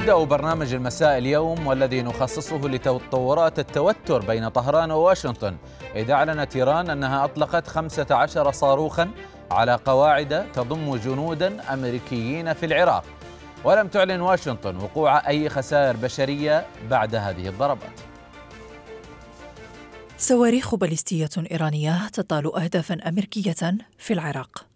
نبدأ برنامج المساء اليوم والذي نخصصه لتطورات التوتر بين طهران وواشنطن إذ أعلنت إيران أنها أطلقت 15 صاروخا على قواعد تضم جنودا أمريكيين في العراق ولم تعلن واشنطن وقوع أي خسائر بشرية بعد هذه الضربات صواريخ باليستية إيرانية تطال أهدافا أمريكية في العراق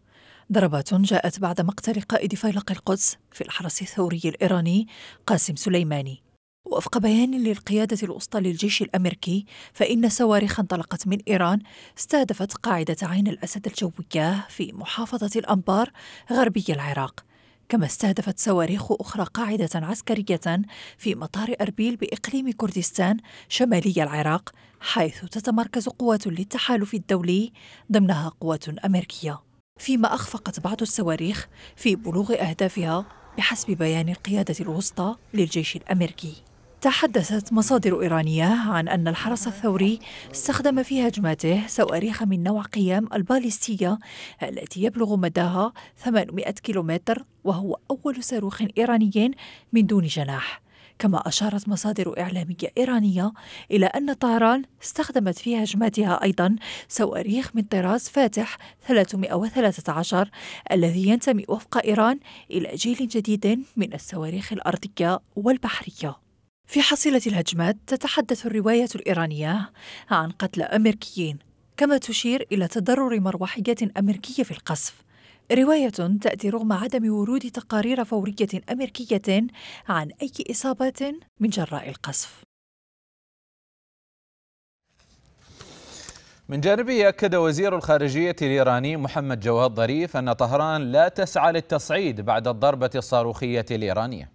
ضربات جاءت بعد مقتل قائد فيلق القدس في الحرس الثوري الإيراني قاسم سليماني وفق بيان للقيادة الوسطى للجيش الأمريكي فإن صواريخ انطلقت من إيران استهدفت قاعدة عين الأسد الجوية في محافظة الأنبار غربي العراق كما استهدفت صواريخ أخرى قاعدة عسكرية في مطار أربيل بإقليم كردستان شمالي العراق حيث تتمركز قوات للتحالف الدولي ضمنها قوات أمريكية فيما أخفقت بعض الصواريخ في بلوغ أهدافها بحسب بيان القيادة الوسطى للجيش الأمريكي تحدثت مصادر إيرانية عن أن الحرس الثوري استخدم في هجماته صواريخ من نوع قيام الباليستية التي يبلغ مداها 800 كيلومتر وهو أول صاروخ إيراني من دون جناح كما أشارت مصادر إعلامية إيرانية إلى أن طهران استخدمت في هجماتها أيضا صواريخ من طراز فاتح 313 الذي ينتمي وفق إيران إلى جيل جديد من الصواريخ الأرضية والبحرية في حصيلة الهجمات تتحدث الرواية الإيرانية عن قتل أمريكيين كما تشير إلى تضرر مروحية أمريكية في القصف رواية تأتي رغم عدم ورود تقارير فورية أمريكية عن أي إصابات من جراء القصف. من جانبه أكد وزير الخارجية الإيراني محمد جواد ظريف أن طهران لا تسعى للتصعيد بعد الضربة الصاروخية الإيرانية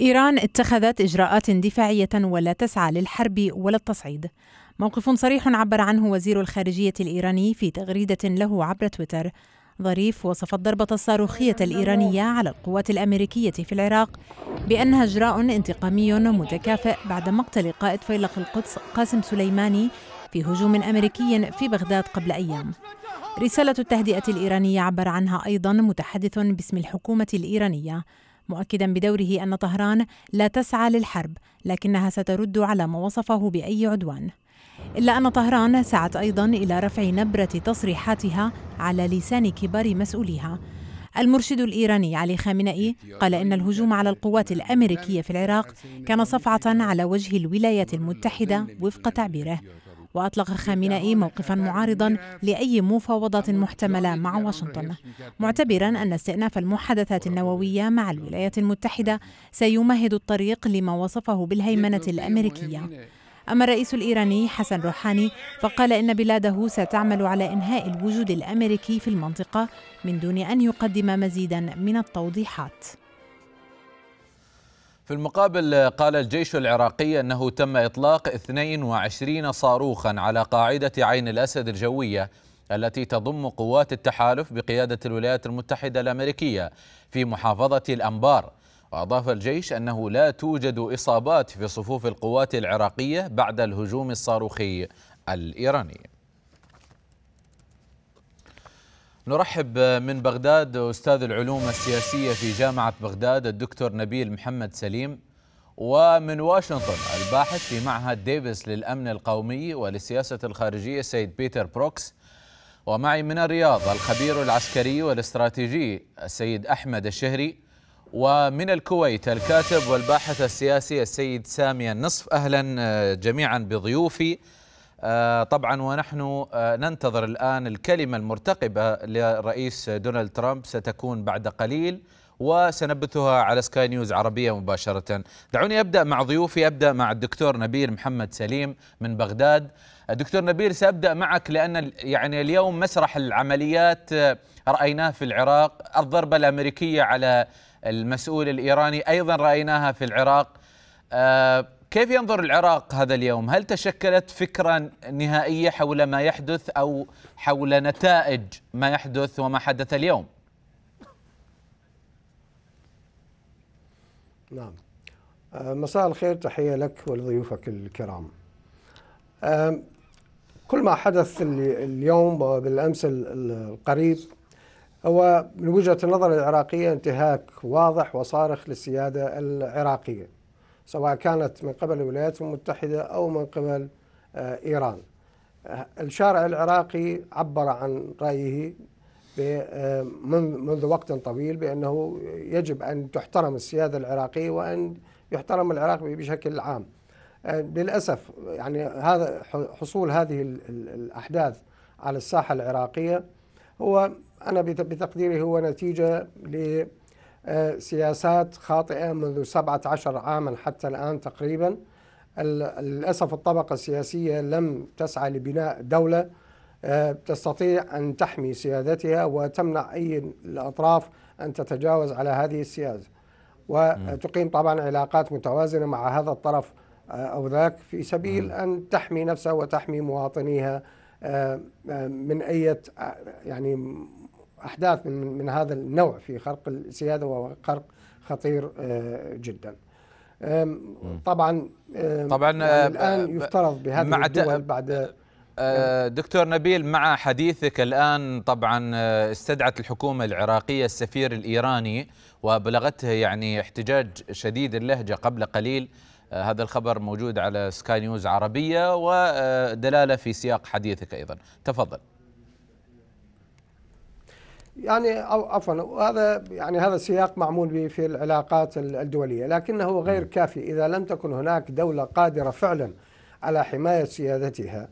إيران اتخذت إجراءات دفاعية ولا تسعى للحرب ولا التصعيد موقف صريح عبر عنه وزير الخارجية الإيراني في تغريدة له عبر تويتر ظريف وصف الضربة الصاروخية الإيرانية على القوات الأمريكية في العراق بأنها إجراء انتقامي متكافئ بعد مقتل قائد فيلق القدس قاسم سليماني في هجوم أمريكي في بغداد قبل أيام رسالة التهدئة الإيرانية عبر عنها أيضا متحدث باسم الحكومة الإيرانية مؤكدا بدوره أن طهران لا تسعى للحرب لكنها سترد على ما وصفه بأي عدوان إلا أن طهران سعت أيضا إلى رفع نبرة تصريحاتها على لسان كبار مسؤوليها المرشد الإيراني علي خامنئي قال إن الهجوم على القوات الأمريكية في العراق كان صفعة على وجه الولايات المتحدة وفق تعبيره وأطلق خامنئي موقفا معارضا لأي مفاوضات محتملة مع واشنطن معتبرا أن استئناف المحادثات النووية مع الولايات المتحدة سيمهد الطريق لما وصفه بالهيمنة الأمريكية أما الرئيس الإيراني حسن روحاني فقال إن بلاده ستعمل على إنهاء الوجود الأمريكي في المنطقة من دون أن يقدم مزيدا من التوضيحات في المقابل قال الجيش العراقي أنه تم إطلاق 22 صاروخا على قاعدة عين الأسد الجوية التي تضم قوات التحالف بقيادة الولايات المتحدة الأمريكية في محافظة الأنبار وأضاف الجيش أنه لا توجد إصابات في صفوف القوات العراقية بعد الهجوم الصاروخي الإيراني نرحب من بغداد أستاذ العلوم السياسية في جامعة بغداد الدكتور نبيل محمد سليم ومن واشنطن الباحث في معهد ديفيس للأمن القومي ولسياسة الخارجية سيد بيتر بروكس ومعي من الرياض الخبير العسكري والاستراتيجي السيد أحمد الشهري ومن الكويت الكاتب والباحث السياسي السيد سامي النصف أهلا آه، جميعا بضيوفي آه، طبعا ونحن آه، ننتظر الآن الكلمة المرتقبة للرئيس دونالد ترامب ستكون بعد قليل وسنبثها على سكاي نيوز عربية مباشرة دعوني أبدأ مع ضيوفي أبدأ مع الدكتور نبيل محمد سليم من بغداد دكتور نبيل سأبدأ معك لأن يعني اليوم مسرح العمليات آه، رأيناه في العراق الضربة الأمريكية على المسؤول الإيراني أيضا رأيناها في العراق آه، كيف ينظر العراق هذا اليوم؟ هل تشكلت فكرة نهائية حول ما يحدث أو حول نتائج ما يحدث وما حدث اليوم؟ نعم آه، مساء الخير تحية لك ولضيوفك الكرام كل ما حدث اليوم وبالامس القريب هو من وجهه النظر العراقيه انتهاك واضح وصارخ للسياده العراقيه سواء كانت من قبل الولايات المتحده او من قبل آه، ايران. آه، الشارع العراقي عبر عن رايه آه، منذ وقت طويل بانه يجب ان تحترم السياده العراقيه وان يحترم العراق بشكل عام. آه، للأسف يعني هذا حصول هذه الأحداث على الساحة العراقية هو أنا بتقديري هو نتيجة لسياسات آه، خاطئة منذ 17 عاما حتى الآن تقريبا للأسف الطبقة السياسية لم تسعى لبناء دولة آه، تستطيع أن تحمي سيادتها وتمنع أي الأطراف أن تتجاوز على هذه السياسة وتقيم طبعا علاقات متوازنة مع هذا الطرف أو ذاك في سبيل أن تحمي نفسها وتحمي مواطنيها آه، آه، من أي يعني أحداث من, من هذا النوع في خرق السيادة وهو خرق خطير آه، جدا طبعا طبعا يعني الآن يفترض بهذه مع الدول بعد نعم. دكتور نبيل مع حديثك الآن طبعا استدعت الحكومة العراقية السفير الإيراني وبلغته يعني احتجاج شديد اللهجة قبل قليل آه، هذا الخبر موجود على سكاي نيوز عربية ودلالة في سياق حديثك أيضا تفضل يعني عفوا هذا يعني هذا السياق معمول به في العلاقات الدوليه لكنه غير كافي اذا لم تكن هناك دوله قادره فعلا على حمايه سيادتها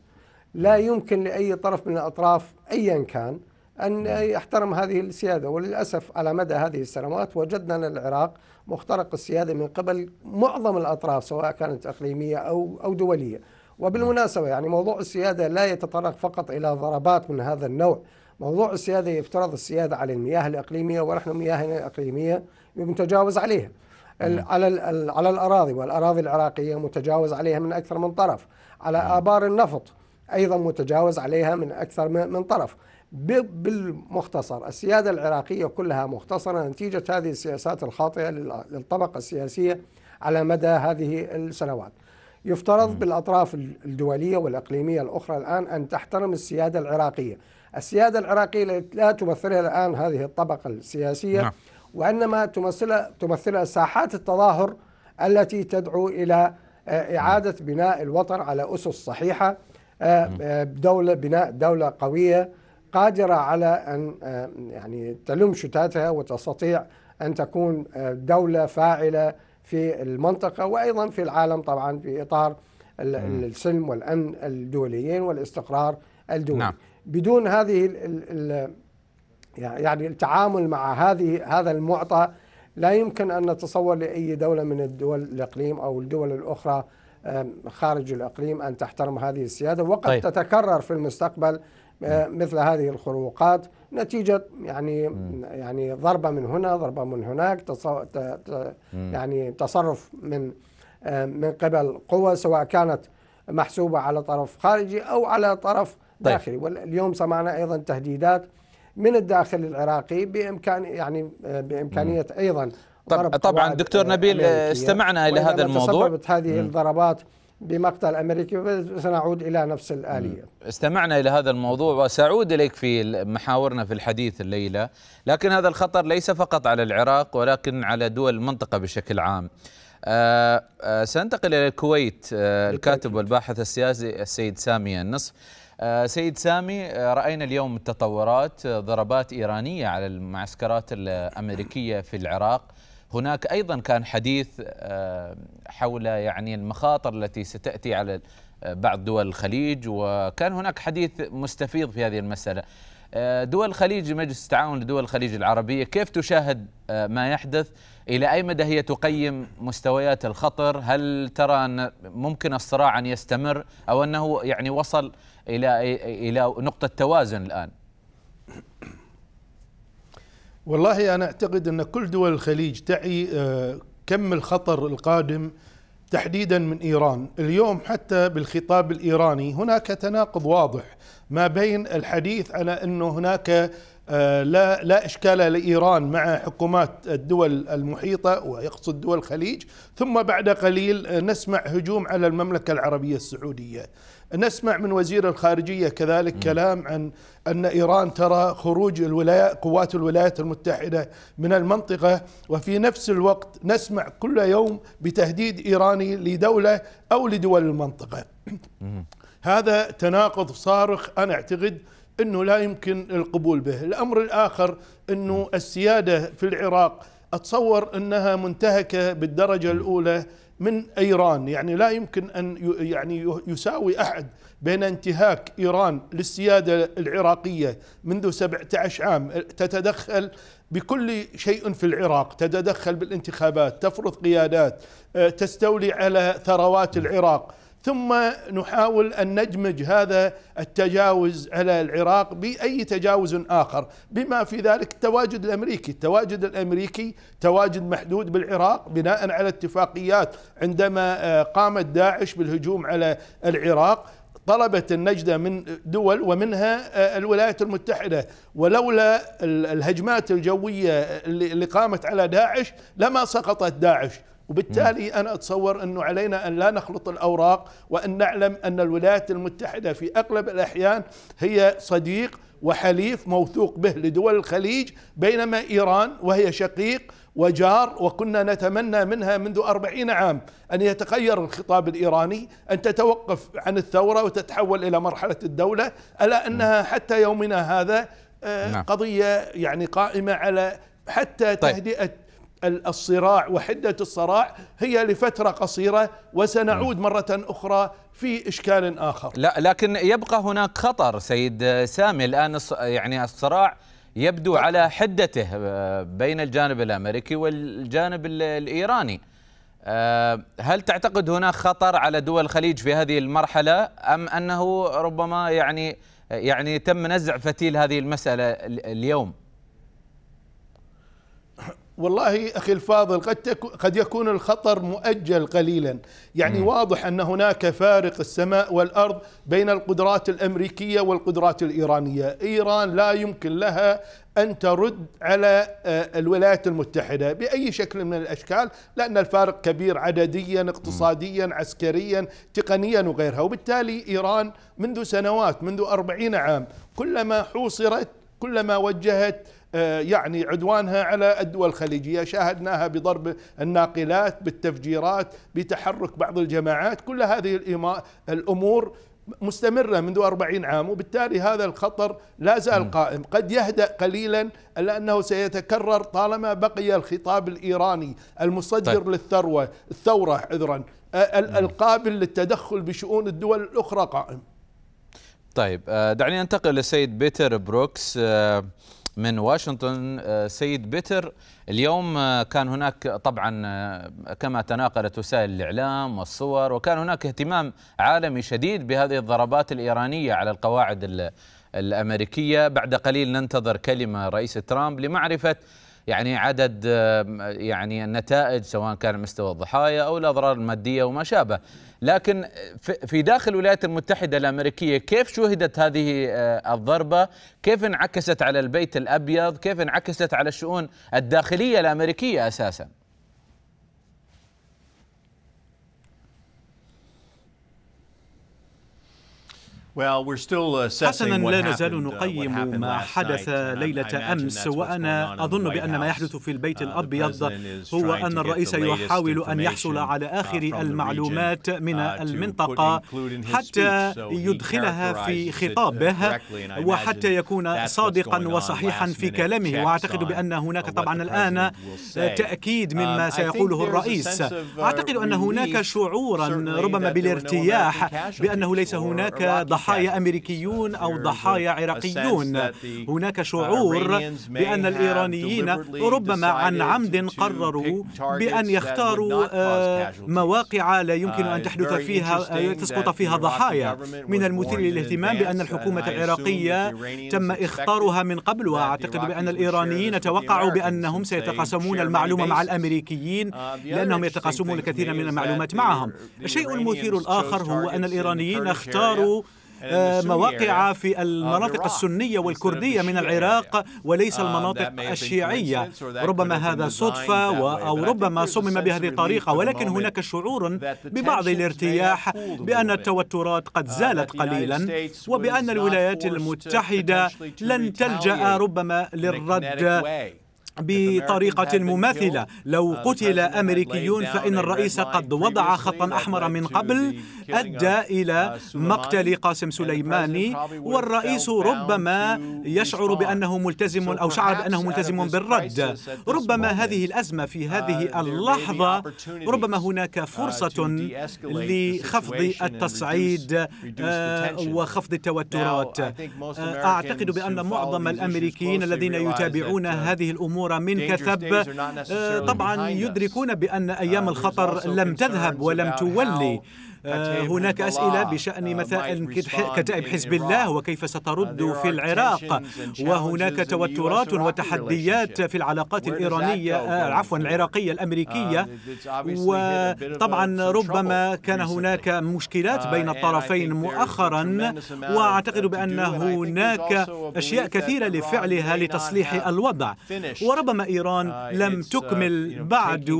لا يمكن لاي طرف من الاطراف ايا كان أن نعم. يحترم هذه السيادة وللأسف على مدى هذه السنوات وجدنا أن العراق مخترق السيادة من قبل معظم الأطراف سواء كانت إقليمية أو أو دولية وبالمناسبة يعني موضوع السيادة لا يتطرق فقط إلى ضربات من هذا النوع موضوع السيادة يفترض السيادة على المياه الإقليمية ونحن مياهنا الإقليمية متجاوز عليها نعم. على على الأراضي والأراضي العراقية متجاوز عليها من أكثر من طرف على نعم. آبار النفط أيضا متجاوز عليها من أكثر من طرف بالمختصر السيادة العراقية كلها مختصرة نتيجة هذه السياسات الخاطئة للطبقة السياسية على مدى هذه السنوات يفترض بالأطراف الدولية والأقليمية الأخرى الآن أن تحترم السيادة العراقية السيادة العراقية لا تمثلها الآن هذه الطبقة السياسية نعم. وإنما تمثلها, تمثلها ساحات التظاهر التي تدعو إلى آه، إعادة بناء الوطن على أسس صحيحة آه، آه، دولة بناء دولة قوية قادرة على أن آه، يعني تلم شتاتها وتستطيع أن تكون آه، دولة فاعلة في المنطقة وأيضا في العالم طبعا في إطار السلم والأمن الدوليين والاستقرار الدولي نعم. بدون هذه يعني التعامل مع هذه هذا المعطى لا يمكن أن نتصور لأي دولة من الدول الإقليم أو الدول الأخرى خارج الإقليم أن تحترم هذه السيادة وقد طيب. تتكرر في المستقبل آه، مثل هذه الخروقات نتيجة يعني م. يعني ضربة من هنا ضربة من هناك يعني تصرف من آه، من قبل قوة سواء كانت محسوبة على طرف خارجي أو على طرف طيب. داخلي واليوم سمعنا أيضا تهديدات من الداخل العراقي بامكان يعني آه، بامكانيه ايضا طبعا دكتور نبيل استمعنا الى هذا الموضوع تسببت هذه الضربات بمقتل أمريكي سنعود إلى نفس الآلية استمعنا إلى هذا الموضوع وسأعود إليك في محاورنا في الحديث الليلة لكن هذا الخطر ليس فقط على العراق ولكن على دول المنطقة بشكل عام آآ آه، آه، سأنتقل إلى آه، الكويت الكاتب والباحث السياسي السيد سامي النصف سيد سامي رأينا اليوم التطورات ضربات إيرانية على المعسكرات الأمريكية في العراق هناك ايضا كان حديث آه، حول يعني المخاطر التي ستاتي على آه، بعض دول الخليج وكان هناك حديث مستفيض في هذه المساله آه، دول الخليج مجلس التعاون لدول الخليج العربيه كيف تشاهد ما يحدث الى اي مدى هي تقيم مستويات الخطر هل ترى ان ممكن الصراع ان يستمر او انه يعني وصل الى الى نقطه توازن الان والله أنا أعتقد أن كل دول الخليج تعي آه، كم الخطر القادم تحديدا من إيران اليوم حتى بالخطاب الإيراني هناك تناقض واضح ما بين الحديث على أنه هناك آه، لا لا اشكال لايران مع حكومات الدول المحيطه ويقصد دول الخليج ثم بعد قليل آه، نسمع هجوم على المملكه العربيه السعوديه نسمع من وزير الخارجية كذلك م. كلام عن أن إيران ترى خروج الولايات قوات الولايات المتحدة من المنطقة وفي نفس الوقت نسمع كل يوم بتهديد إيراني لدولة أو لدول المنطقة م. هذا تناقض صارخ أنا أعتقد أنه لا يمكن القبول به الأمر الآخر أنه السيادة في العراق أتصور أنها منتهكة بالدرجة الأولى من ايران يعني لا يمكن ان يعني يساوي احد بين انتهاك ايران للسياده العراقيه منذ 17 عام تتدخل بكل شيء في العراق تتدخل بالانتخابات تفرض قيادات آه، تستولي على ثروات العراق ثم نحاول ان ندمج هذا التجاوز على العراق باي تجاوز اخر بما في ذلك التواجد الامريكي، التواجد الامريكي تواجد محدود بالعراق بناء على اتفاقيات عندما آه، قامت داعش بالهجوم على العراق طلبت النجدة من دول ومنها آه، الولايات المتحدة ولولا الهجمات الجوية اللي قامت على داعش لما سقطت داعش وبالتالي أنا أتصور أنه علينا أن لا نخلط الأوراق وأن نعلم أن الولايات المتحدة في أغلب الأحيان هي صديق وحليف موثوق به لدول الخليج بينما إيران وهي شقيق وجار وكنا نتمنى منها منذ أربعين عام أن يتغير الخطاب الإيراني أن تتوقف عن الثورة وتتحول إلى مرحلة الدولة ألا أنها حتى يومنا هذا آه، نعم. قضية يعني قائمة على حتى طيب. تهدئة الصراع وحدة الصراع هي لفترة قصيرة وسنعود نعم. مرة أخرى في إشكال آخر لا لكن يبقى هناك خطر سيد سامي الآن يعني الصراع يبدو على حدته آه، بين الجانب الأمريكي والجانب الإيراني آه، هل تعتقد هناك خطر على دول الخليج في هذه المرحلة أم أنه ربما يعني يعني تم نزع فتيل هذه المسألة اليوم؟ والله اخي الفاضل قد قد يكون الخطر مؤجل قليلا، يعني مم. واضح ان هناك فارق السماء والارض بين القدرات الامريكيه والقدرات الايرانيه، ايران لا يمكن لها ان ترد على آه، الولايات المتحده باي شكل من الاشكال، لان الفارق كبير عدديا، اقتصاديا، عسكريا، تقنيا وغيرها، وبالتالي ايران منذ سنوات منذ 40 عام كلما حوصرت كلما وجهت آه، يعني عدوانها على الدول الخليجية شاهدناها بضرب الناقلات بالتفجيرات بتحرك بعض الجماعات كل هذه الأمور مستمرة منذ أربعين عام وبالتالي هذا الخطر لا زال قائم قد يهدأ قليلا لأنه سيتكرر طالما بقي الخطاب الإيراني المصدر طيب. للثروة الثورة عذرا آه، القابل للتدخل بشؤون الدول الأخرى قائم طيب آه، دعني أنتقل للسيد بيتر بروكس من واشنطن آه، سيد بيتر اليوم آه، كان هناك آه، طبعا كما تناقلت وسائل الإعلام والصور وكان هناك اهتمام عالمي شديد بهذه الضربات الإيرانية على القواعد الأمريكية بعد قليل ننتظر كلمة رئيس ترامب لمعرفة يعني عدد يعني النتائج سواء كان مستوى الضحايا أو الأضرار المادية وما شابه لكن في داخل الولايات المتحدة الأمريكية كيف شهدت هذه آه، الضربة كيف انعكست على البيت الأبيض كيف انعكست على الشؤون الداخلية الأمريكية أساساً حسنا لا نزال uh, نقيم ما حدث uh, ليلة أمس وأنا أظن بأن ما يحدث في البيت uh, الأبيض هو أن الرئيس يحاول أن يحصل على آخر المعلومات من المنطقة حتى يدخلها في خطابه وحتى يكون صادقا وصحيحا في كلامه وأعتقد بأن هناك طبعا الآن تأكيد مما um, سيقوله الرئيس أعتقد أن هناك شعورا ربما بالارتياح بأنه ليس هناك ضحايا ضحايا أمريكيون أو ضحايا عراقيون هناك شعور بأن الإيرانيين ربما عن عمد قرروا بأن يختاروا آه، مواقع لا يمكن أن uh, تحدث فيها آه، تسقط فيها ضحايا من المثير للاهتمام بأن الحكومة العراقية تم إخطارها من قبل وأعتقد بأن الإيرانيين توقعوا بأنهم سيتقاسمون المعلومة مع الأمريكيين uh, لأنهم يتقاسمون الكثير من المعلومات معهم الشيء المثير الآخر هو أن الإيرانيين اختاروا مواقع في uh, المناطق السنية والكردية من العراق وليس uh, المناطق الشيعية ربما هذا صدفة أو ربما صمم بهذه الطريقة ولكن هناك شعور ببعض الارتياح بأن التوترات قد uh, زالت قليلا وبأن الولايات المتحدة لن تلجأ ربما للرد بطريقة مماثلة لو آه، قتل أمريكيون فإن الرئيس قد وضع خطا أحمر من قبل أدى إلى uh, مقتل قاسم سليماني والرئيس ربما يشعر بأنه ملتزم أو شعر بأنه ملتزم بالرد ربما هذه الأزمة في uh, هذه اللحظة ربما uh, هناك فرصة لخفض التصعيد وخفض التوترات أعتقد بأن معظم الأمريكيين الذين يتابعون هذه الأمور الأمر منك ثب آه، طبعا يدركون بأن أيام uh, الخطر لم تذهب ولم تولي Uh, هناك أسئلة بشأن uh, مثلا كتائب حزب الله وكيف سترد في العراق وهناك توترات وتحديات في العلاقات الإيرانية آه، عفوا العراقية uh, الأمريكية وطبعا ربما كان هناك مشكلات بين الطرفين مؤخرا وأعتقد بأن هناك أشياء كثيرة لفعلها لتصليح الوضع وربما إيران لم تكمل بعد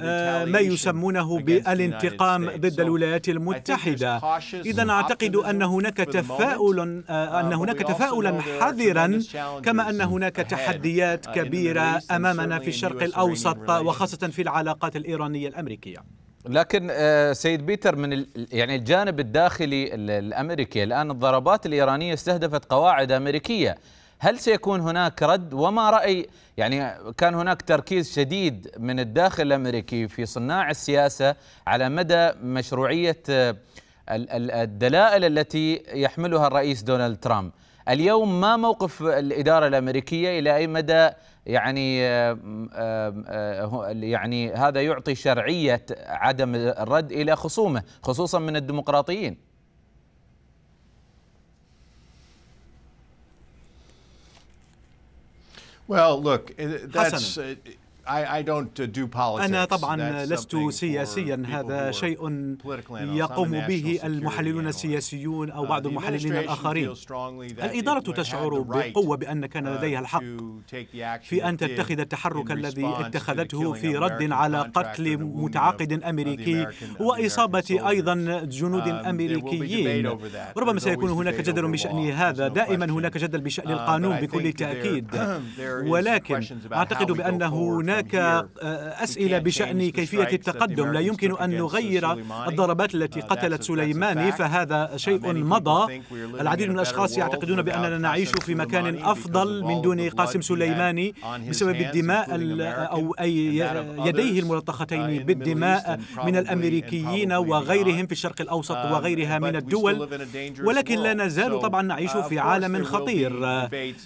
آه، ما يسمونه بالانتقام ضد الولايات الولايات المتحدة إذا أعتقد أن هناك تفاؤل آه، uh, أن هناك تفاؤلا حذرا كما أن هناك uh, تحديات كبيرة أمامنا في الشرق الأوسط وخاصة في العلاقات الإيرانية الأمريكية لكن آه، سيد بيتر من يعني الجانب الداخلي الامريكي الان الضربات الايرانيه استهدفت قواعد امريكيه هل سيكون هناك رد وما رأي يعني كان هناك تركيز شديد من الداخل الأمريكي في صناع السياسة على مدى مشروعية آه، الدلائل التي يحملها الرئيس دونالد ترامب اليوم ما موقف الإدارة الأمريكية إلى أي مدى يعني آه، آه، يعني هذا يعطي شرعية عدم الرد إلى خصومه خصوصا من الديمقراطيين Well, look, that's. Uh, Uh, أنا طبعا لست سياسيا هذا شيء يقوم به المحللون السياسيون أو uh, بعض المحللين الآخرين الإدارة تشعر بقوة بأن كان uh, لديها الحق في أن تتخذ التحرك الذي اتخذته في رد على قتل متعاقد أمريكي وإصابة أيضا جنود um, أمريكيين ربما سيكون هناك جدل بشأن هذا دائما هناك جدل بشأن القانون بكل تأكيد ولكن أعتقد بأنه هناك آه، آه، أسئلة بشأن كيفية التقدم لا يمكن أن نغير الضربات التي uh, قتلت سليماني فهذا uh, شيء مضى العديد من الأشخاص يعتقدون بأننا نعيش في مكان أفضل من دون قاسم سليماني بسبب الدماء أو أي يديه uh, الملطختين بالدماء من الأمريكيين وغيرهم في الشرق الأوسط um, وغيرها من الدول ولكن لا نزال طبعا نعيش في عالم خطير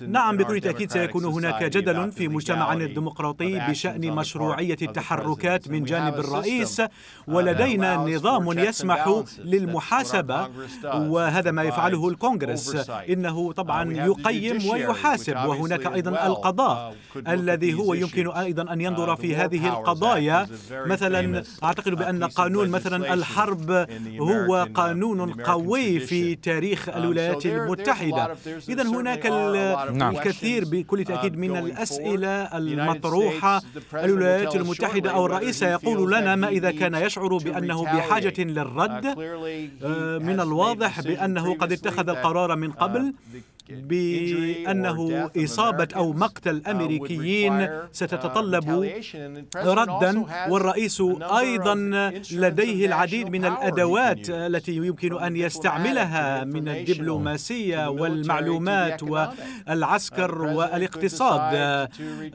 نعم بكل تأكيد سيكون هناك جدل في مجتمعنا الديمقراطي بشأن مشروعية التحركات من جانب الرئيس uh, ولدينا نظام يسمح للمحاسبة وهذا ما يفعله الكونغرس إنه uh, طبعا يقيم ويحاسب وهناك أيضا القضاء uh, الذي هو يمكن أيضا أن ينظر في هذه القضايا مثلا أعتقد بأن قانون مثلا الحرب هو قانون قوي في تاريخ um, الولايات المتحدة إذا هناك نعم. الكثير بكل تأكيد من الأسئلة المطروحة الولايات المتحدة أو الرئيس سيقول لنا ما إذا كان يشعر بأنه بحاجة للرد آه، من الواضح بأنه قد اتخذ القرار من قبل بأنه إصابة أو مقتل uh, أمريكيين uh, ستتطلب ردا والرئيس أيضا لديه العديد من الأدوات التي يمكن أن يستعملها من الدبلوماسية والمعلومات والعسكر والاقتصاد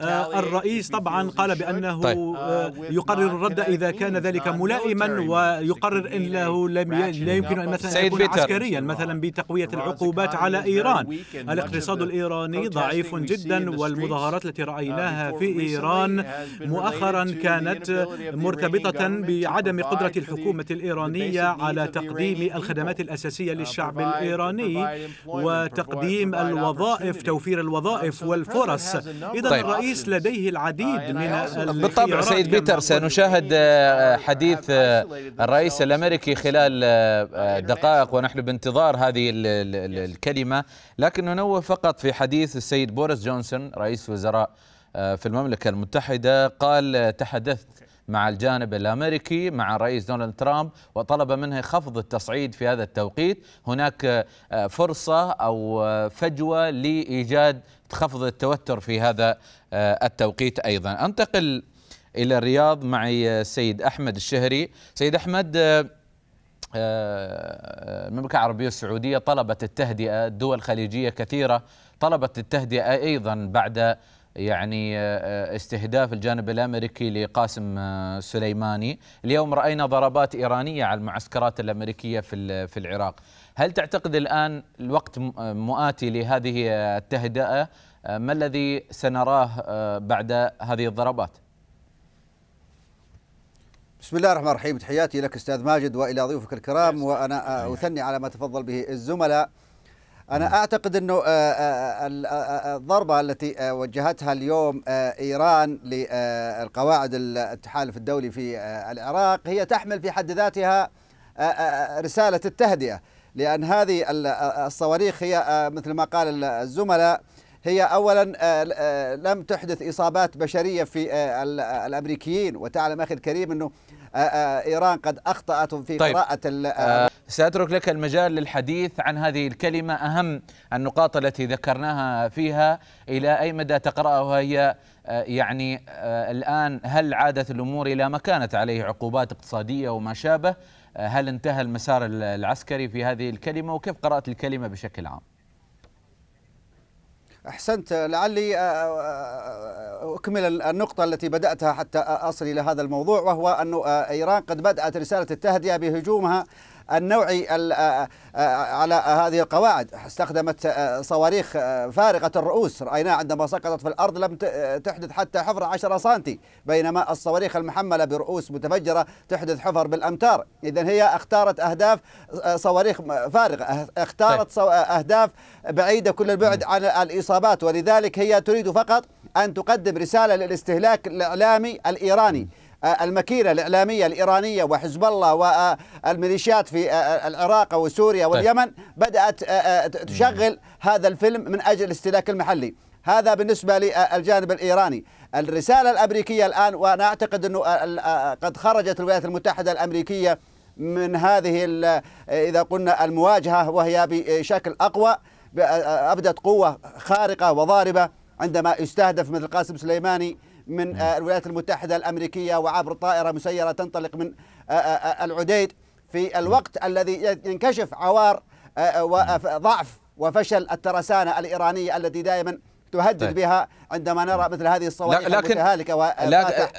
آه، الرئيس طبعا قال بأنه uh, آه، يقرر الرد إذا كان ذلك ملائما ويقرر أنه لم لا يمكن أن مثلا يكون عسكريا مثلا بتقوية العقوبات على إيران الاقتصاد الإيراني ضعيف جدا والمظاهرات التي uh, رأيناها في إيران مؤخرا كانت مرتبطة بعدم قدرة الحكومة الإيرانية على تقديم الخدمات الأساسية uh, للشعب الإيراني وتقديم الوظائف توفير الوظائف uh, والفرص إذا طيب. الرئيس لديه العديد من بالطبع سيد بيتر سنشاهد آه، حديث آه، الرئيس الأمريكي خلال آه، دقائق ونحن بانتظار هذه الكلمة لكن لكن ننوه فقط في حديث السيد بوريس جونسون رئيس وزراء آه، في المملكة المتحدة قال آه، تحدثت مع الجانب الامريكي مع الرئيس دونالد ترامب وطلب منه خفض التصعيد في هذا التوقيت، هناك آه، فرصه او فجوه لايجاد خفض التوتر في هذا التوقيت ايضا. انتقل الى الرياض معي السيد احمد الشهري، سيد احمد آه، المملكة العربية السعودية طلبت التهدئة دول خليجية كثيرة طلبت التهدئة أيضا بعد يعني آه، استهداف الجانب الامريكي لقاسم آه، سليماني، اليوم راينا ضربات ايرانيه على المعسكرات الامريكيه في في العراق، هل تعتقد الان الوقت مؤاتي لهذه التهدئه؟ ما الذي سنراه بعد هذه الضربات؟ بسم الله الرحمن الرحيم تحياتي لك استاذ ماجد والى ضيوفك الكرام وانا اثني على ما تفضل به الزملاء انا اعتقد انه آه، آه، آه، الضربه التي وجهتها اليوم ايران للقواعد التحالف الدولي في العراق هي تحمل في حد ذاتها رساله التهدئه لان هذه الصواريخ هي مثل ما قال الزملاء هي اولا آه، آه، لم تحدث اصابات بشريه في آه، الامريكيين وتعلم اخي الكريم انه ايران قد اخطات في طيب. قراءه ساترك لك المجال للحديث عن هذه الكلمه اهم النقاط التي ذكرناها فيها الى اي مدى تقراها هي يعني الان هل عادت الامور الى ما كانت عليه عقوبات اقتصاديه وما شابه هل انتهى المسار العسكري في هذه الكلمه وكيف قرات الكلمه بشكل عام أحسنت لعلي آه، آه، آه، أكمل النقطة التي بدأتها حتى أصل إلى هذا الموضوع وهو أن إيران قد بدأت رسالة التهدئة بهجومها النوعي على هذه القواعد استخدمت صواريخ فارغة الرؤوس رأيناها عندما سقطت في الأرض لم تحدث حتى حفرة 10 سنتي بينما الصواريخ المحملة برؤوس متفجرة تحدث حفر بالأمتار إذا هي اختارت أهداف صواريخ فارغة أه، اختارت طيب. أهداف بعيدة كل البعد عن الإصابات ولذلك هي تريد فقط أن تقدم رسالة للاستهلاك الإعلامي الإيراني آه، المكينة الإعلامية الإيرانية وحزب الله والميليشيات آه، في آه، العراق وسوريا طيب. واليمن بدأت تشغل هذا الفيلم من أجل الاستهلاك المحلي هذا بالنسبة للجانب الإيراني الرسالة الأمريكية الآن وأنا أعتقد أنه قد خرجت الولايات المتحدة الأمريكية من هذه إذا قلنا المواجهة وهي بشكل أقوى أبدت قوة خارقة وضاربة عندما يستهدف مثل قاسم سليماني من نعم. آه، الولايات المتحدة الأمريكية وعبر طائرة مسيرة تنطلق من آه، آه، العديد في نعم. الوقت الذي ينكشف عوار وضعف نعم. وفشل الترسانة الإيرانية التي دائما تهدد طيب. بها عندما نرى مثل هذه الصواريخ لكن المتهالكه لكن,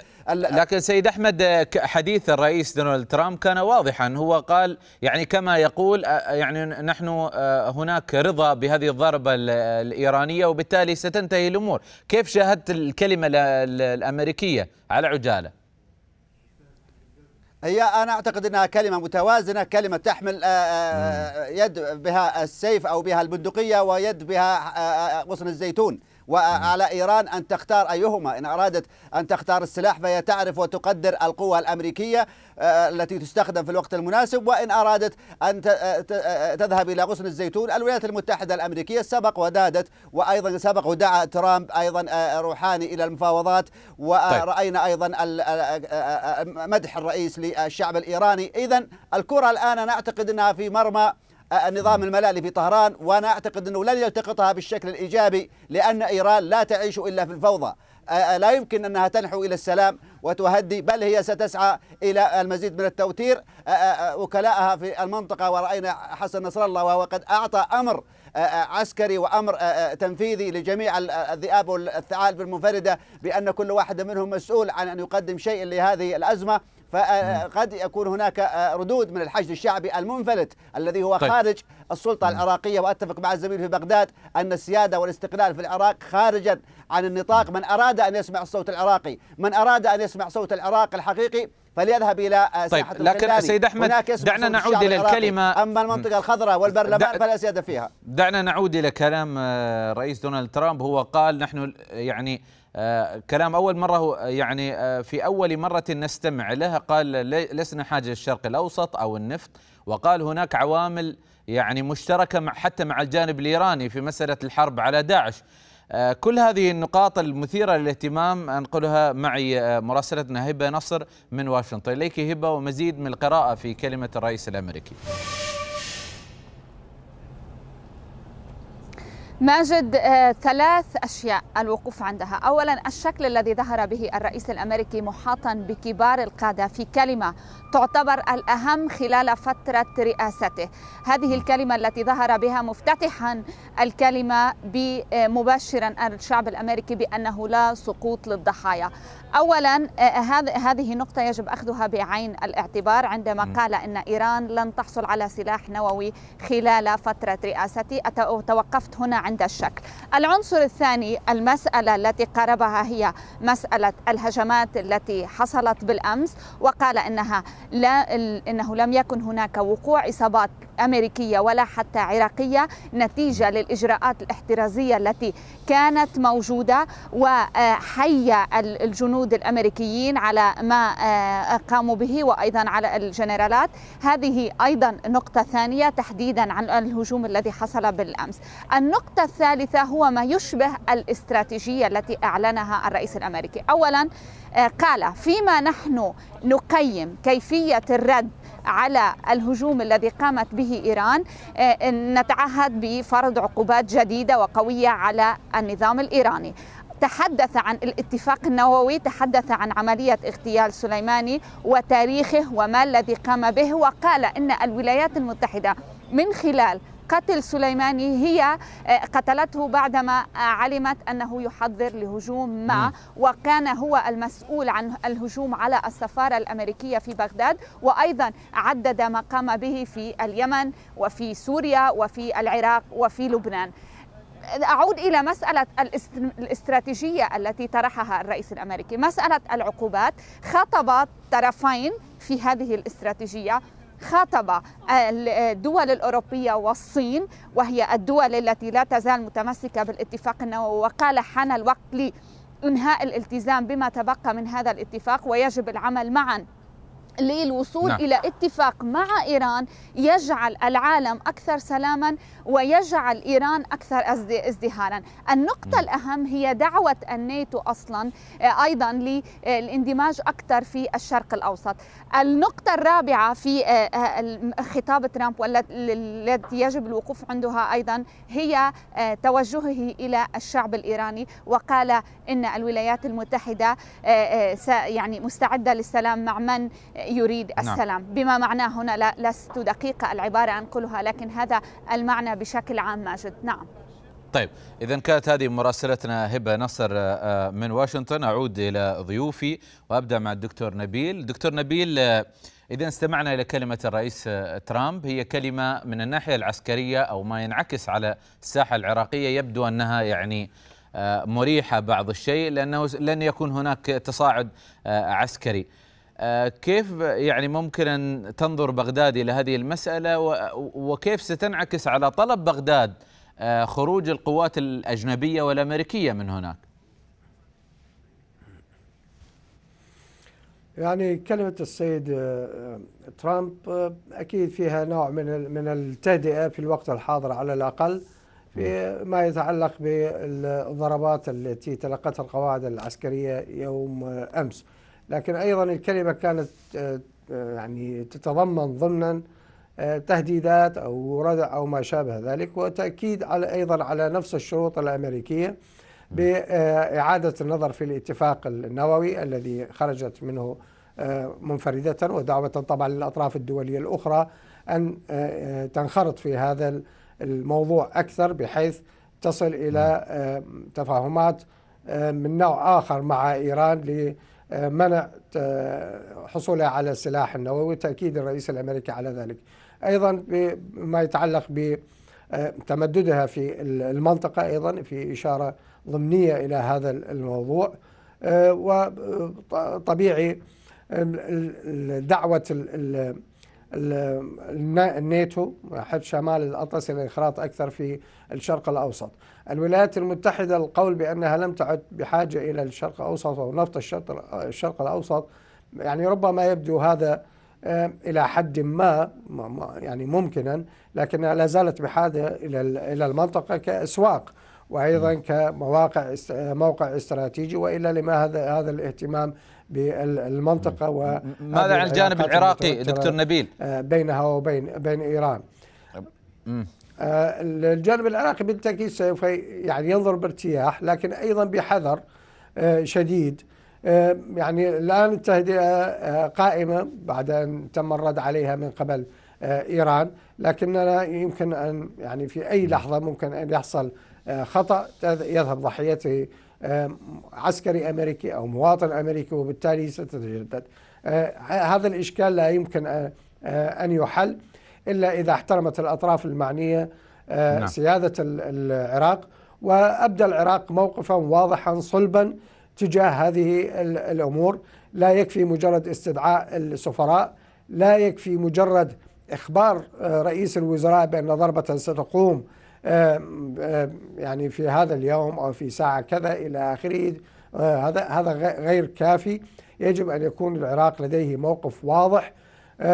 لكن سيد احمد آه، حديث الرئيس دونالد ترامب كان واضحا هو قال يعني كما يقول آه، يعني نحن آه، هناك رضا بهذه الضربه الايرانيه وبالتالي ستنتهي الامور كيف شاهدت الكلمه الامريكيه على عجاله هي أنا أعتقد أنها كلمة متوازنة كلمة تحمل آه، آه، آه، يد بها السيف أو بها البندقية ويد بها غصن الزيتون وعلى إيران أن تختار أيهما إن أرادت أن تختار السلاح فهي تعرف وتقدر القوة الأمريكية آه، التي تستخدم في الوقت المناسب وإن أرادت أن آه، آه، تذهب إلى غصن الزيتون الولايات المتحدة الأمريكية سبق ودادت وأيضا سبق ودعا ترامب أيضا روحاني إلى المفاوضات طيب. ورأينا أيضا مدح الرئيس للشعب الإيراني إذا الكرة الآن أنا أعتقد أنها في مرمى النظام الملالي في طهران وأنا أعتقد أنه لن يلتقطها بالشكل الإيجابي لأن إيران لا تعيش إلا في الفوضى لا يمكن أنها تنحو إلى السلام وتهدي بل هي ستسعى إلى المزيد من التوتير وكلاءها في المنطقة ورأينا حسن نصر الله وهو قد أعطى أمر عسكري وامر تنفيذي لجميع الذئاب والثعالب المنفرده بان كل واحد منهم مسؤول عن ان يقدم شيء لهذه الازمه فقد يكون هناك آه، ردود من الحشد الشعبي المنفلت الذي هو طيب. خارج السلطة العراقية وأتفق مع الزميل في بغداد أن السيادة والاستقلال في العراق خارجا عن النطاق من أراد أن يسمع الصوت العراقي من أراد أن يسمع صوت العراق الحقيقي فليذهب الى آه، طيب، ساحه طيب لكن سيد احمد دعنا نعود الى الكلمه اما المنطقه الخضراء والبرلمان فلا سياده فيها دعنا نعود الى كلام الرئيس آه، دونالد ترامب هو قال نحن يعني آه، كلام أول مرة آه، يعني آه، في أول مرة نستمع له قال لسنا حاجة للشرق الأوسط أو النفط وقال هناك عوامل يعني مشتركة مع حتى مع الجانب الإيراني في مسألة الحرب على داعش كل هذه النقاط المثيرة للاهتمام أنقلها معي مراسلتنا هبة نصر من واشنطن إليك هبة ومزيد من القراءة في كلمة الرئيس الأمريكي ماجد آه، ثلاث أشياء الوقوف عندها أولا الشكل الذي ظهر به الرئيس الأمريكي محاطا بكبار القادة في كلمة تعتبر الأهم خلال فترة رئاسته هذه الكلمة التي ظهر بها مفتتحا الكلمة مباشرا الشعب الأمريكي بأنه لا سقوط للضحايا اولا آه، آه، هذه نقطه يجب اخذها بعين الاعتبار عندما قال ان ايران لن تحصل على سلاح نووي خلال فتره رئاستي توقفت هنا عند الشكل العنصر الثاني المساله التي قربها هي مساله الهجمات التي حصلت بالامس وقال انها لا انه لم يكن هناك وقوع اصابات أمريكية ولا حتى عراقية نتيجة للإجراءات الاحترازية التي كانت موجودة وحي الجنود الأمريكيين على ما آه، قاموا به وأيضا على الجنرالات هذه أيضا نقطة ثانية تحديدا عن الهجوم الذي حصل بالأمس النقطة الثالثة هو ما يشبه الاستراتيجية التي أعلنها الرئيس الأمريكي أولا آه، قال فيما نحن نقيم كيفية الرد على الهجوم الذي قامت به إيران آه، نتعهد بفرض عقوبات جديدة وقوية على النظام الإيراني تحدث عن الاتفاق النووي تحدث عن عملية اغتيال سليماني وتاريخه وما الذي قام به وقال إن الولايات المتحدة من خلال قتل سليماني هي آه، قتلته بعدما آه، علمت أنه يحضر لهجوم ما وكان هو المسؤول عن الهجوم على السفارة الأمريكية في بغداد وأيضا عدد ما قام به في اليمن وفي سوريا وفي العراق وفي لبنان أعود إلى مسألة الاستراتيجية التي طرحها الرئيس الأمريكي مسألة العقوبات خاطب طرفين في هذه الاستراتيجية خاطب الدول الأوروبية والصين وهي الدول التي لا تزال متمسكة بالاتفاق النووي وقال حان الوقت لإنهاء الالتزام بما تبقى من هذا الاتفاق ويجب العمل معا للوصول نعم. الى اتفاق مع ايران يجعل العالم اكثر سلاما ويجعل ايران اكثر ازدهارا. النقطه م. الاهم هي دعوه الناتو اصلا آه، ايضا للاندماج آه، اكثر في الشرق الاوسط. النقطه الرابعه في آه، خطاب ترامب والتي يجب الوقوف عندها ايضا هي توجهه الى الشعب الايراني وقال ان الولايات المتحده يعني مستعده للسلام مع من يريد نعم. السلام نعم. بما معناه هنا لست دقيقة العبارة أنقلها لكن هذا المعنى بشكل عام ماجد نعم طيب إذا كانت هذه مراسلتنا هبة نصر آه، من واشنطن أعود إلى ضيوفي وأبدأ مع الدكتور نبيل دكتور نبيل آه، إذا استمعنا إلى كلمة الرئيس آه، ترامب هي كلمة من الناحية العسكرية أو ما ينعكس على الساحة العراقية يبدو أنها يعني مريحة بعض الشيء لأنه لن يكون هناك تصاعد عسكري آه، كيف يعني ممكن أن تنظر بغداد إلى هذه المسألة وكيف ستنعكس على طلب بغداد آه، خروج القوات الأجنبية والأمريكية من هناك يعني كلمة السيد آه، ترامب أكيد فيها نوع من من التهدئة في الوقت الحاضر على الأقل في نعم. ما يتعلق بالضربات التي تلقتها القواعد العسكرية يوم أمس. لكن أيضا الكلمة كانت آه، آه، يعني تتضمن ضمنا آه، تهديدات أو ردع أو ما شابه ذلك وتأكيد على أيضا على نفس الشروط الأمريكية بإعادة النظر في الاتفاق النووي الذي خرجت منه منفردة ودعوة طبعا للأطراف الدولية الأخرى أن تنخرط في هذا الموضوع أكثر بحيث تصل إلى تفاهمات من نوع آخر مع إيران منع حصولها على السلاح النووي وتأكيد الرئيس الأمريكي على ذلك أيضا بما يتعلق بتمددها آه، في المنطقة أيضا في إشارة ضمنية إلى هذا الموضوع وطبيعي دعوة الناتو حد شمال الأطلسي للانخراط أكثر في الشرق الأوسط الولايات المتحدة القول بأنها لم تعد بحاجة إلى الشرق الأوسط أو نفط الشرق, الأوسط يعني ربما يبدو هذا آه، إلى حد ما يعني ممكنا لكنها لا زالت بحاجة إلى المنطقة كأسواق وايضا كمواقع آه، موقع استراتيجي والا لما هذا هذا الاهتمام بالمنطقه ماذا عن الجانب العراقي دكتور نبيل آه، بينها وبين بين ايران طيب. آه، الجانب العراقي بالتاكيد سوف يعني ينظر بارتياح لكن ايضا بحذر آه، شديد آه، يعني الان التهدئه قائمه بعد ان تم الرد عليها من قبل ايران لكننا يمكن ان يعني في اي نعم. لحظه ممكن ان يحصل خطا يذهب ضحيته عسكري امريكي او مواطن امريكي وبالتالي ستتجدد هذا الاشكال لا يمكن ان يحل إلا إذا احترمت الأطراف المعنية آه، نعم. سيادة العراق وأبدى العراق موقفا واضحا صلبا تجاه هذه الأمور لا يكفي مجرد استدعاء السفراء لا يكفي مجرد إخبار آه، رئيس الوزراء بأن ضربة ستقوم يعني في هذا اليوم أو في ساعة كذا إلى آخره آه، هذا هذا غير كافي يجب أن يكون العراق لديه موقف واضح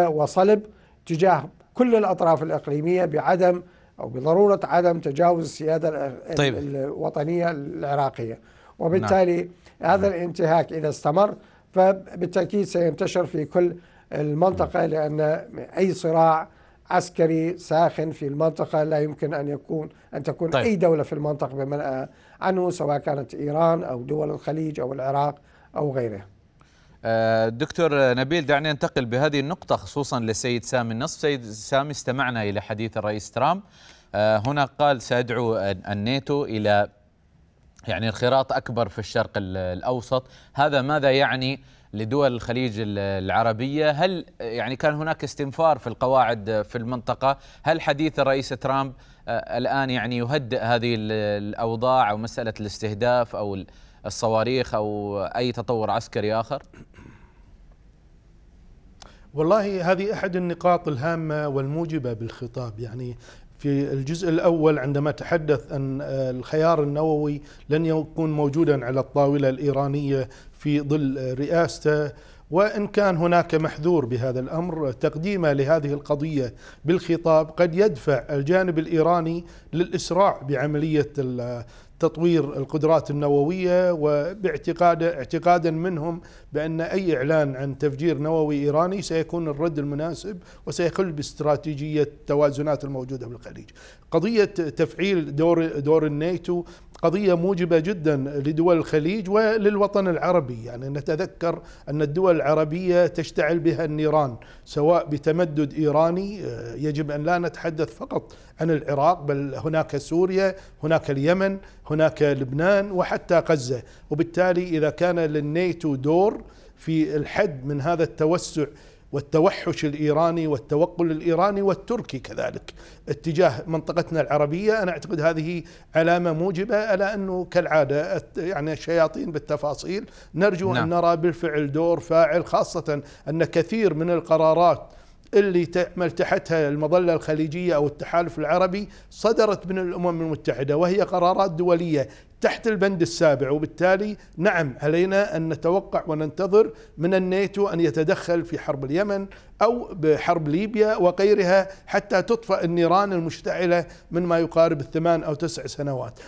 وصلب تجاه كل الأطراف الإقليمية بعدم أو بضرورة عدم تجاوز السيادة طيب. الوطنية العراقية وبالتالي نعم. هذا الانتهاك إذا استمر فبالتأكيد سينتشر في كل المنطقة نعم. لأن أي صراع عسكري ساخن في المنطقة لا يمكن أن يكون أن تكون طيب. أي دولة في المنطقة بمنأى عنه سواء كانت إيران أو دول الخليج أو العراق أو غيره آه، دكتور نبيل دعني ننتقل بهذه النقطة خصوصا للسيد سامي النصف سيد سامي استمعنا إلى حديث الرئيس ترامب آه، هنا قال سيدعو الناتو إلى يعني انخراط أكبر في الشرق الأوسط هذا ماذا يعني لدول الخليج العربية هل يعني كان هناك استنفار في القواعد في المنطقة هل حديث الرئيس ترامب آه، الآن يعني يهدئ هذه الأوضاع أو مسألة الاستهداف أو الصواريخ او اي تطور عسكري اخر؟ والله هذه احد النقاط الهامه والموجبه بالخطاب يعني في الجزء الأول عندما تحدث أن آه، الخيار النووي لن يكون موجودا على الطاولة الإيرانية في ظل رئاسته وإن كان هناك محذور بهذا الأمر تقديمه لهذه القضية بالخطاب قد يدفع الجانب الإيراني للإسراع بعملية تطوير القدرات النووية وباعتقاد اعتقادا منهم بأن أي إعلان عن تفجير نووي إيراني سيكون الرد المناسب وسيخل باستراتيجية التوازنات الموجودة بالخليج قضية تفعيل دور, دور الناتو قضية موجبة جدا لدول الخليج وللوطن العربي يعني نتذكر أن الدول العربية تشتعل بها النيران سواء بتمدد إيراني آه، يجب أن لا نتحدث فقط عن العراق بل هناك سوريا هناك اليمن هناك لبنان وحتى غزة وبالتالي إذا كان للنيتو دور في الحد من هذا التوسع والتوحش الإيراني والتوقل الإيراني والتركي كذلك اتجاه منطقتنا العربية أنا أعتقد هذه علامة موجبة على أنه كالعادة يعني الشياطين بالتفاصيل نرجو نعم. أن نرى بالفعل دور فاعل خاصة أن كثير من القرارات اللي تعمل تحتها المظله الخليجيه او التحالف العربي صدرت من الامم المتحده وهي قرارات دوليه تحت البند السابع وبالتالي نعم علينا ان نتوقع وننتظر من الناتو ان يتدخل في حرب اليمن او بحرب ليبيا وغيرها حتى تطفئ النيران المشتعله من ما يقارب الثمان او تسع سنوات.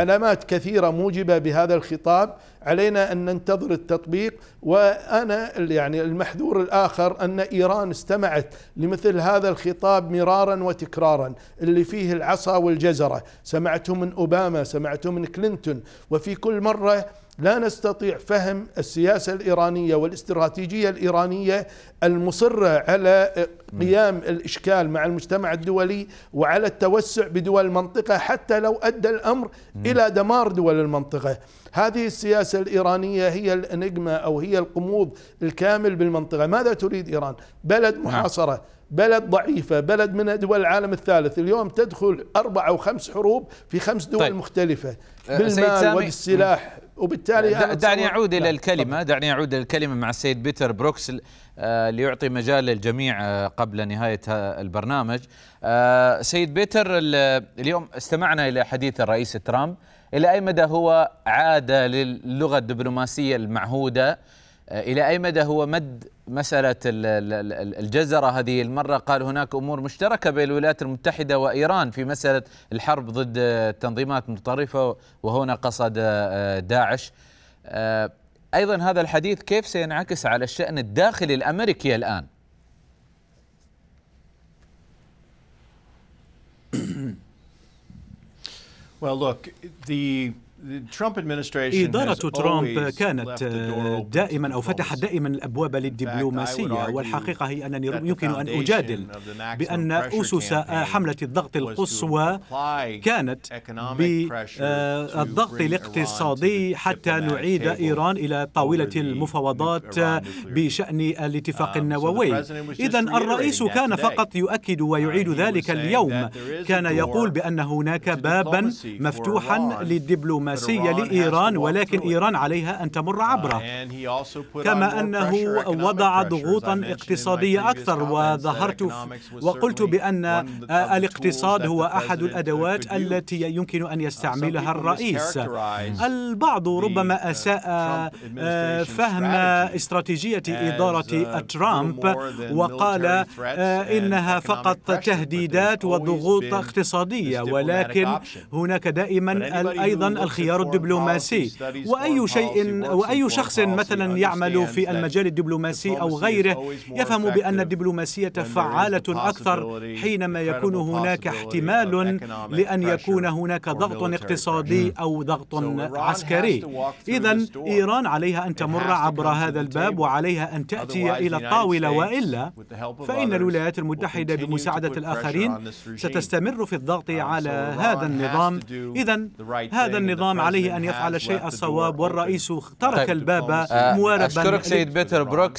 علامات كثيرة موجبة بهذا الخطاب علينا أن ننتظر التطبيق وأنا يعني المحذور الآخر أن إيران استمعت لمثل هذا الخطاب مرارا وتكرارا اللي فيه العصا والجزرة سمعته من أوباما سمعته من كلينتون وفي كل مرة لا نستطيع فهم السياسة الإيرانية والاستراتيجية الإيرانية المصرة على قيام الإشكال مع المجتمع الدولي وعلى التوسع بدول المنطقة حتى لو أدى الأمر إلى دمار دول المنطقة هذه السياسة الإيرانية هي الأنجمة أو هي القموض الكامل بالمنطقة ماذا تريد إيران؟ بلد نعم. محاصرة بلد ضعيفة بلد من دول العالم الثالث اليوم تدخل أربع أو خمس حروب في خمس دول طيب. مختلفة أه، بالمال وبالسلاح وبالتالي أه، دعني أعود إلى الكلمة دعني أعود إلى الكلمة مع السيد بيتر بروكس أه، ليعطي مجال للجميع قبل نهاية البرنامج سيد بيتر اليوم استمعنا إلى حديث الرئيس ترامب إلى أي مدى هو عادة للغة الدبلوماسية المعهودة آه، إلى أي مدى هو مد مسألة الجزرة هذه المرة قال هناك أمور مشتركة بين الولايات المتحدة وإيران في مسألة الحرب ضد تنظيمات متطرفة وهنا قصد آه، داعش آه، أيضا هذا الحديث كيف سينعكس على الشأن الداخلي الأمريكي الآن Well, look, the إدارة ترامب كانت دائما أو فتحت دائما الأبواب للدبلوماسية والحقيقة هي أنني يمكن أن أجادل بأن أسس حملة الضغط القصوى كانت بالضغط آه، الاقتصادي حتى نعيد إيران إلى طاولة المفاوضات بشأن الاتفاق um, النووي إذا الرئيس كان فقط يؤكد um, ويعيد ذلك اليوم كان يقول بأن هناك بابا مفتوحا للدبلوماسية دبلوماسية لإيران ولكن إيران عليها أن تمر uh, عبره كما أنه وضع ضغوطا اقتصادية أكثر وظهرت وقلت بأن آه، الاقتصاد هو أحد uh, الأدوات التي يمكن أن uh, يستعملها الرئيس البعض ربما أساء فهم استراتيجية إدارة ترامب وقال آه، إنها فقط تهديدات وضغوط اقتصادية ولكن هناك دائما أيضا الخيارات الخيار الدبلوماسي وأي شيء وأي شخص مثلا يعمل في المجال الدبلوماسي أو غيره يفهم بأن الدبلوماسية فعالة أكثر حينما يكون هناك احتمال لأن يكون هناك ضغط اقتصادي أو ضغط عسكري إذا إيران عليها أن تمر عبر هذا الباب وعليها أن تأتي إلى الطاولة وإلا فإن الولايات المتحدة بمساعدة الآخرين ستستمر في الضغط um, على هذا النظام إذا هذا النظام النظام عليه أن يفعل شيء الصواب والرئيس ترك الباب أه، مواربا أشكرك سيد بيتر بروكس